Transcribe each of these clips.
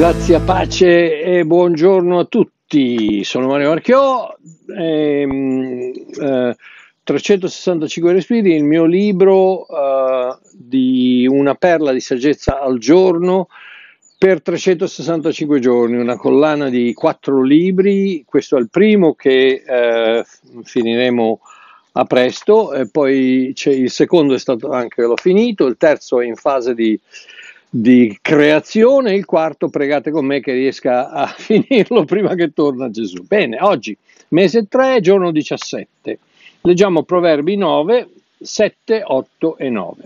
Grazie, pace e buongiorno a tutti. Sono Mario Marchiò. Ehm, eh, 365 respiri, il mio libro eh, di una perla di saggezza al giorno per 365 giorni, una collana di quattro libri, questo è il primo che eh, finiremo a presto, e poi il secondo è stato anche l'ho finito, il terzo è in fase di di creazione, il quarto pregate con me che riesca a finirlo prima che torna Gesù. Bene, oggi mese 3, giorno 17. Leggiamo Proverbi 9, 7, 8 e 9.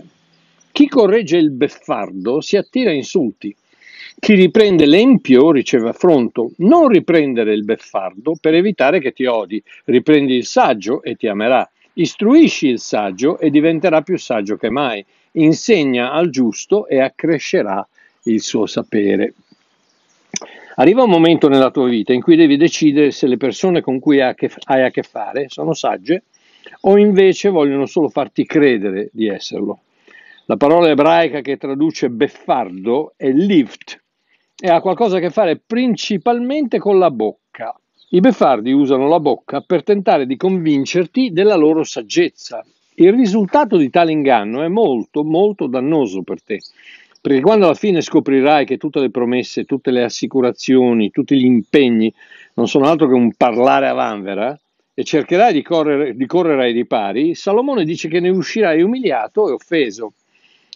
Chi corregge il beffardo si attira insulti. Chi riprende l'empio riceve affronto. Non riprendere il beffardo per evitare che ti odi. Riprendi il saggio e ti amerà. Istruisci il saggio e diventerà più saggio che mai insegna al giusto e accrescerà il suo sapere. Arriva un momento nella tua vita in cui devi decidere se le persone con cui hai a che fare sono sagge o invece vogliono solo farti credere di esserlo. La parola ebraica che traduce beffardo è lift e ha qualcosa a che fare principalmente con la bocca. I beffardi usano la bocca per tentare di convincerti della loro saggezza il risultato di tale inganno è molto, molto dannoso per te, perché quando alla fine scoprirai che tutte le promesse, tutte le assicurazioni, tutti gli impegni non sono altro che un parlare a vanvera e cercherai di correre, di correre ai ripari, Salomone dice che ne uscirai umiliato e offeso.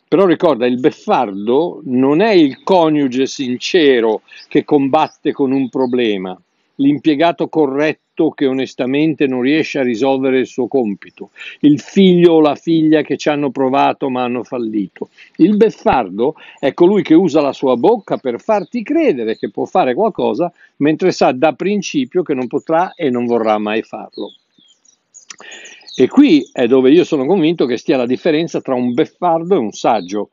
Però ricorda, il beffardo non è il coniuge sincero che combatte con un problema, l'impiegato corretto che onestamente non riesce a risolvere il suo compito, il figlio o la figlia che ci hanno provato ma hanno fallito. Il beffardo è colui ecco che usa la sua bocca per farti credere che può fare qualcosa mentre sa da principio che non potrà e non vorrà mai farlo. E qui è dove io sono convinto che stia la differenza tra un beffardo e un saggio,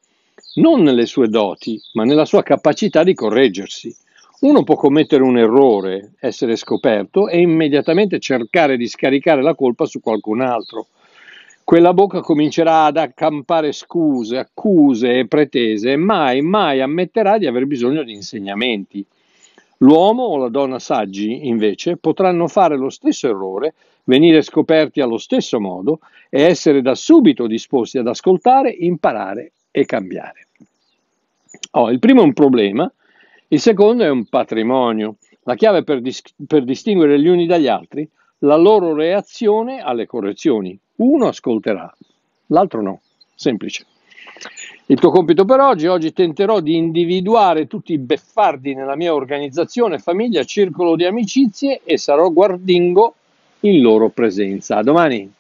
non nelle sue doti, ma nella sua capacità di correggersi. Uno può commettere un errore, essere scoperto e immediatamente cercare di scaricare la colpa su qualcun altro. Quella bocca comincerà ad accampare scuse, accuse e pretese e mai, mai ammetterà di aver bisogno di insegnamenti. L'uomo o la donna saggi, invece, potranno fare lo stesso errore, venire scoperti allo stesso modo e essere da subito disposti ad ascoltare, imparare e cambiare. Oh, il primo è un problema il secondo è un patrimonio, la chiave per, dis- per distinguere gli uni dagli altri, la loro reazione alle correzioni. Uno ascolterà, l'altro no, semplice. Il tuo compito per oggi, oggi tenterò di individuare tutti i beffardi nella mia organizzazione, famiglia, circolo di amicizie e sarò guardingo in loro presenza. A domani!